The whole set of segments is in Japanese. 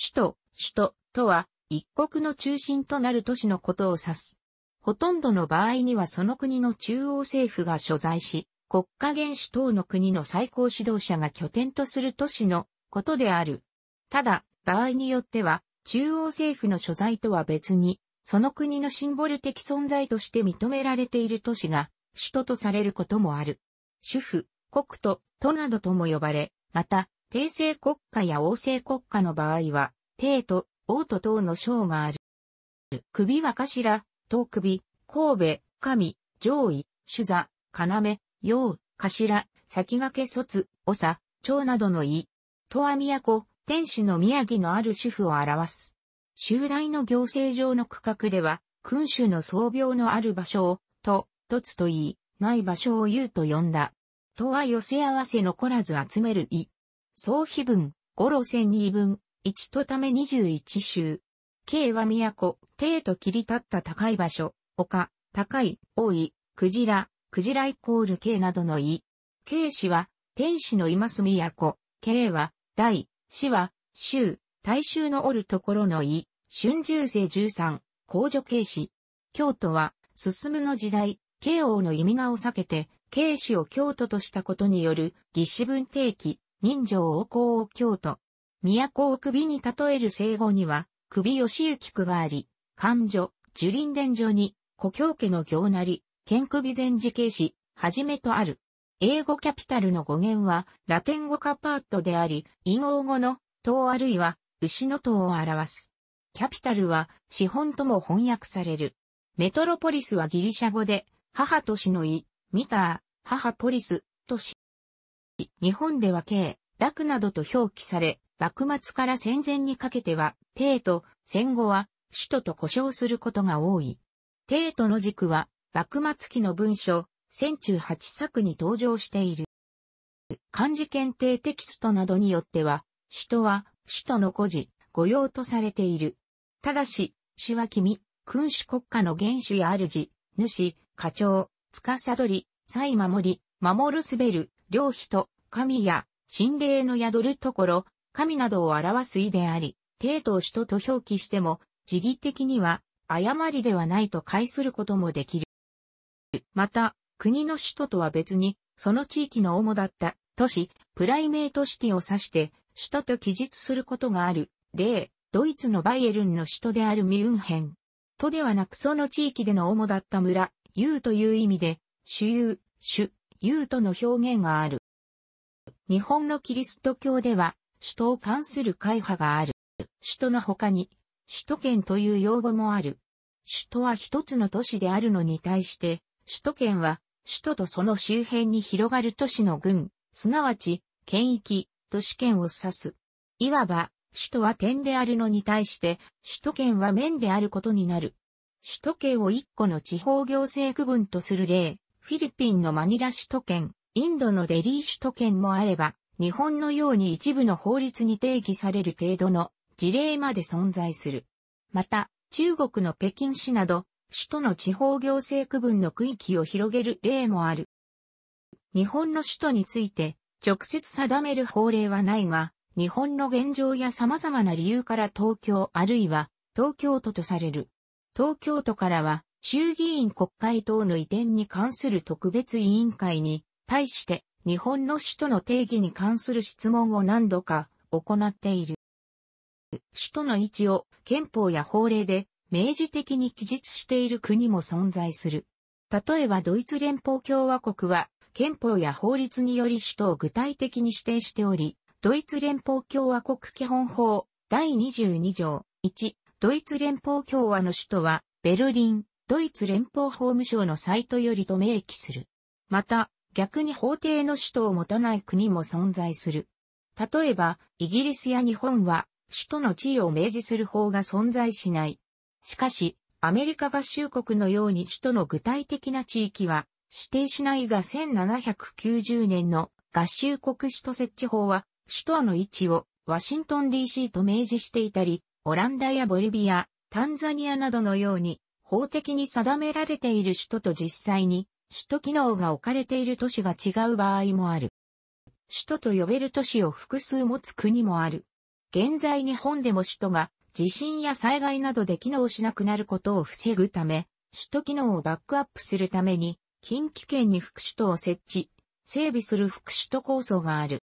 首都、首都とは、一国の中心となる都市のことを指す。ほとんどの場合にはその国の中央政府が所在し、国家元首等の国の最高指導者が拠点とする都市のことである。ただ、場合によっては、中央政府の所在とは別に、その国のシンボル的存在として認められている都市が、首都とされることもある。主婦、国都、都などとも呼ばれ、また、帝政国家や王政国家の場合は、帝都、王都等の章がある。首は頭、頭首、神戸、神、上位、主座、要、陽、頭、先駆け卒、長、長などの意。とは都、天使の宮城のある主婦を表す。集大の行政上の区画では、君主の総病のある場所を、と、つと言い、ない場所を言うと呼んだ。とは寄せ合わせ残らず集める意。総碑文、五路千二分、1とため21州。K は都、帝と切り立った高い場所、丘、高い、多い、クジラ、クジライコール K などの意。K 氏は、天使の今す都、K は、大、死は、州、大衆のおるところの意。春秋世十三、皇女慶氏。京都は、進むの時代、慶王の意味名を避けて、慶氏を京都としたことによる、義士文定期、人情王公を京都、都を首に例える生後には、首義行区があり、官女、樹林伝女に、故郷家の行なり、剣首前時形詞、はじめとある。英語キャピタルの語源は、ラテン語カパートであり、陰王語の、塔あるいは、牛の塔を表す。キャピタルは、資本とも翻訳される。メトロポリスはギリシャ語で、母都市の意、ミター、母ポリス、都市。日本では K、楽などと表記され、幕末から戦前にかけては、帝都、戦後は、首都と呼称することが多い。帝都の軸は、幕末期の文書、千中八作に登場している。漢字検定テキストなどによっては、首都は、首都の古事、御用とされている。ただし、主は君、君主国家の元首や主、主、課長、司り、さ守り、守るすべる、領人、神や、神霊の宿るところ、神などを表す意であり、帝を首都と表記しても、時義的には、誤りではないと解することもできる。また、国の首都とは別に、その地域の主だった都市、プライメートシティを指して、首都と記述することがある。例、ドイツのバイエルンの首都であるミュンヘン。都ではなくその地域での主だった村、ユーという意味で、主有、主、ユーとの表現がある。日本のキリスト教では、首都を関する会派がある。首都の他に、首都圏という用語もある。首都は一つの都市であるのに対して、首都圏は、首都とその周辺に広がる都市の群、すなわち、県域、都市圏を指す。いわば、首都は点であるのに対して、首都圏は面であることになる。首都圏を一個の地方行政区分とする例、フィリピンのマニラ首都圏、インドのデリー首都圏もあれば、日本のように一部の法律に定義される程度の事例まで存在する。また、中国の北京市など、首都の地方行政区分の区域を広げる例もある。日本の首都について直接定める法令はないが、日本の現状や様々な理由から東京あるいは東京都とされる。東京都からは衆議院国会等の移転に関する特別委員会に対して日本の首都の定義に関する質問を何度か行っている。首都の位置を憲法や法令で明示的に記述している国も存在する。例えばドイツ連邦共和国は憲法や法律により首都を具体的に指定しており、ドイツ連邦共和国基本法第22条1、ドイツ連邦共和の首都はベルリン、ドイツ連邦法務省のサイトよりと明記する。また、逆に法廷の首都を持たない国も存在する。例えば、イギリスや日本は、首都の地位を明示する法が存在しない。しかし、アメリカ合衆国のように首都の具体的な地域は指定しないが1790年の合衆国首都設置法は首都の位置をワシントン DC と明示していたり、オランダやボリビア、タンザニアなどのように法的に定められている首都と実際に首都機能が置かれている都市が違う場合もある。首都と呼べる都市を複数持つ国もある。現在日本でも首都が地震や災害などで機能しなくなることを防ぐため、首都機能をバックアップするために、近畿圏に副首都を設置、整備する副首都構想がある。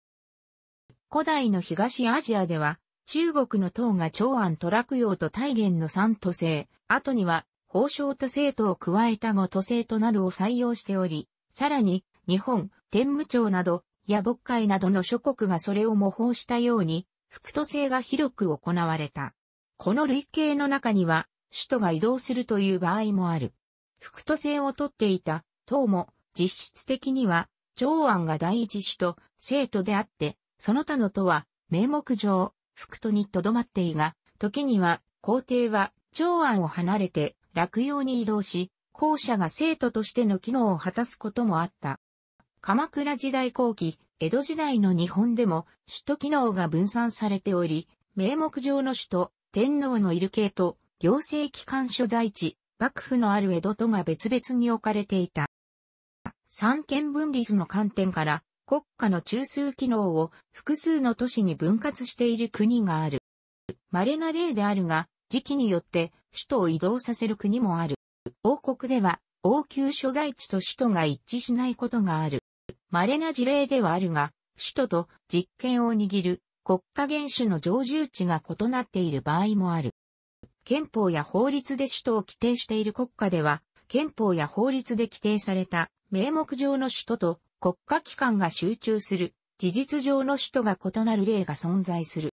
古代の東アジアでは、中国の唐が長安トラク洋と大元の三都制、後には法相と生徒を加えた後都生となるを採用しており、さらに、日本、天武町など、や牧会などの諸国がそれを模倣したように、副都政が広く行われた。この類型の中には、首都が移動するという場合もある。副都政をとっていた、党も、実質的には、長安が第一首都、生徒であって、その他の都は、名目上、副都にとどまっていが、時には、皇帝は、長安を離れて、落葉に移動し、校舎が生徒としての機能を果たすこともあった。鎌倉時代後期、江戸時代の日本でも首都機能が分散されており、名目上の首都、天皇のいる系と行政機関所在地、幕府のある江戸とが別々に置かれていた。三権分立の観点から、国家の中枢機能を複数の都市に分割している国がある。稀な例であるが、時期によって首都を移動させる国もある。王国では、王宮所在地と首都が一致しないことがある。稀な事例ではあるが、首都と実権を握る国家元首の常住地が異なっている場合もある。憲法や法律で首都を規定している国家では、憲法や法律で規定された名目上の首都と国家機関が集中する事実上の首都が異なる例が存在する。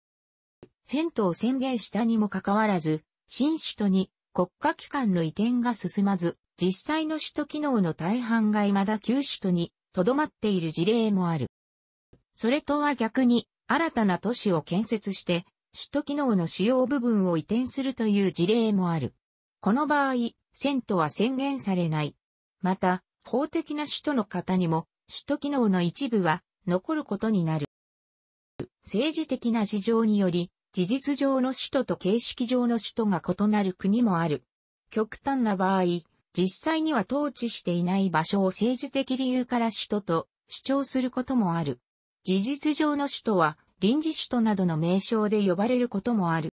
戦闘を宣言したにもかかわらず、新首都に国家機関の移転が進まず、実際の首都機能の大半が未だ旧首都に留まっている事例もある。それとは逆に、新たな都市を建設して、首都機能の主要部分を移転するという事例もある。この場合、遷都は宣言されない。また、法的な首都の方にも、首都機能の一部は残ることになる。政治的な事情により、事実上の首都と形式上の首都が異なる国もある。極端な場合、実際には統治していない場所を政治的理由から首都と主張することもある。事実上の首都は臨時首都などの名称で呼ばれることもある。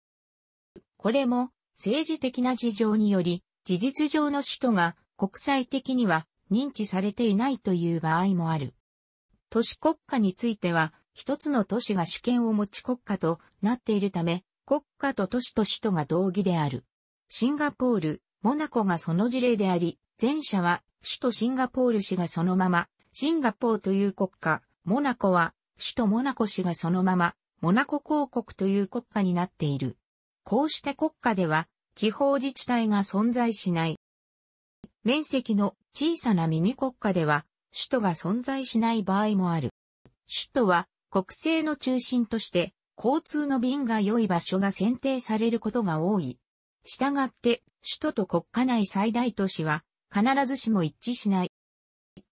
これも政治的な事情により事実上の首都が国際的には認知されていないという場合もある。都市国家については一つの都市が主権を持ち国家となっているため、国家と都市と首都が同義である。シンガポール、モナコがその事例であり、前者は首都シンガポール市がそのまま、シンガポーという国家、モナコは首都モナコ市がそのまま、モナコ公国という国家になっている。こうして国家では、地方自治体が存在しない。面積の小さなミニ国家では、首都が存在しない場合もある。首都は国政の中心として、交通の便が良い場所が選定されることが多い。したがって、首都と国家内最大都市は、必ずしも一致しない。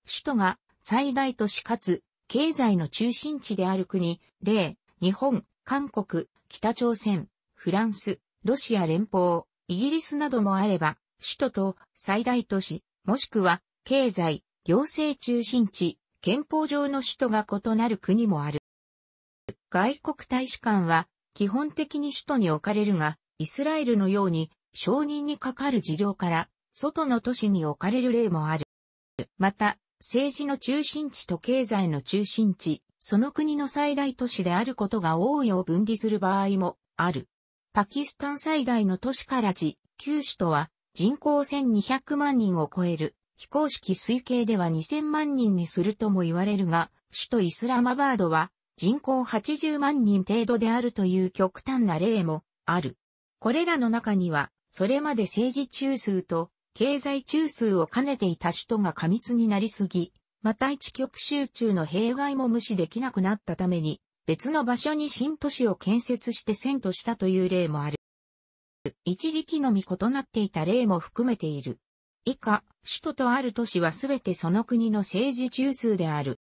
首都が最大都市かつ、経済の中心地である国、例、日本、韓国、北朝鮮、フランス、ロシア連邦、イギリスなどもあれば、首都と最大都市、もしくは経済、行政中心地、憲法上の首都が異なる国もある。外国大使館は基本的に首都に置かれるが、イスラエルのように承認にかかる事情から外の都市に置かれる例もある。また、政治の中心地と経済の中心地、その国の最大都市であることが多いを分離する場合もある。パキスタン最大の都市カラチ、旧首都は人口1200万人を超える。非公式推計では2000万人にするとも言われるが、首都イスラマバードは人口80万人程度であるという極端な例もある。これらの中には、それまで政治中枢と経済中枢を兼ねていた首都が過密になりすぎ、また一極集中の弊害も無視できなくなったために、別の場所に新都市を建設して遷都したという例もある。一時期のみ異なっていた例も含めている。以下、首都とある都市はすべてその国の政治中枢である。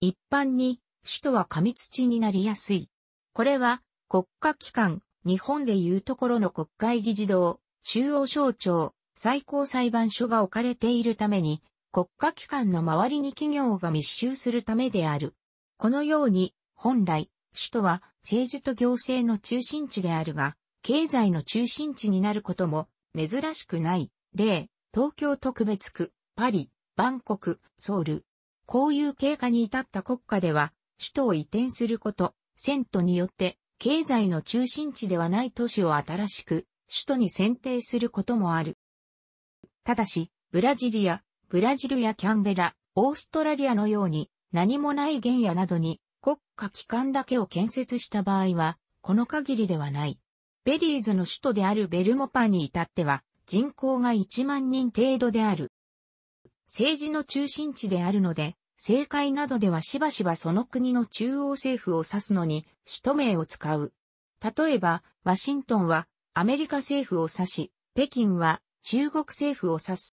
一般に、首都は過密地になりやすい。これは、国家機関、日本でいうところの国会議事堂、中央省庁、最高裁判所が置かれているために、国家機関の周りに企業が密集するためである。このように、本来、首都は政治と行政の中心地であるが、経済の中心地になることも珍しくない。例、東京特別区、パリ、バンコク、ソウル。こういう経過に至った国家では、首都を移転すること、遷都によって、経済の中心地ではない都市を新しく、首都に選定することもある。ただし、ブラジリア、ブラジルやキャンベラ、オーストラリアのように、何もない原野などに、国家機関だけを建設した場合は、この限りではない。ベリーズの首都であるベルモパに至っては、人口が1万人程度である。政治の中心地であるので、政界などではしばしばその国の中央政府を指すのに、首都名を使う。例えば、ワシントンはアメリカ政府を指し、北京は中国政府を指す。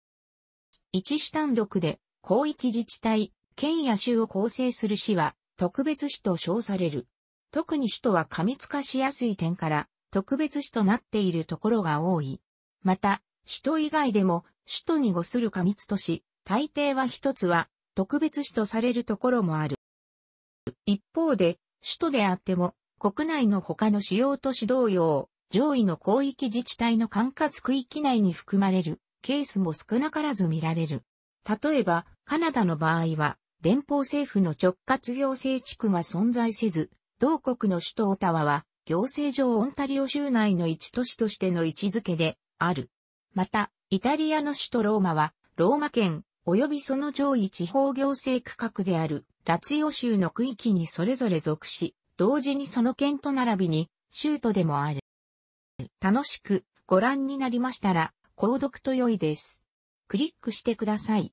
一市単独で広域自治体、県や州を構成する市は特別市と称される。特に首都は過密化しやすい点から特別市となっているところが多い。また、首都以外でも首都にごする過密都市、大抵は一つは特別市とされるところもある。一方で、首都であっても、国内の他の主要都市同様、上位の広域自治体の管轄区域内に含まれるケースも少なからず見られる。例えば、カナダの場合は、連邦政府の直轄行政地区が存在せず、同国の首都オタワは、行政上オンタリオ州内の一都市としての位置づけである。また、イタリアの首都ローマは、ローマ県及びその上位地方行政区画であるラツオ州の区域にそれぞれ属し、同時にその県と並びに州都でもある。楽しくご覧になりましたら、購読と良いです。クリックしてください。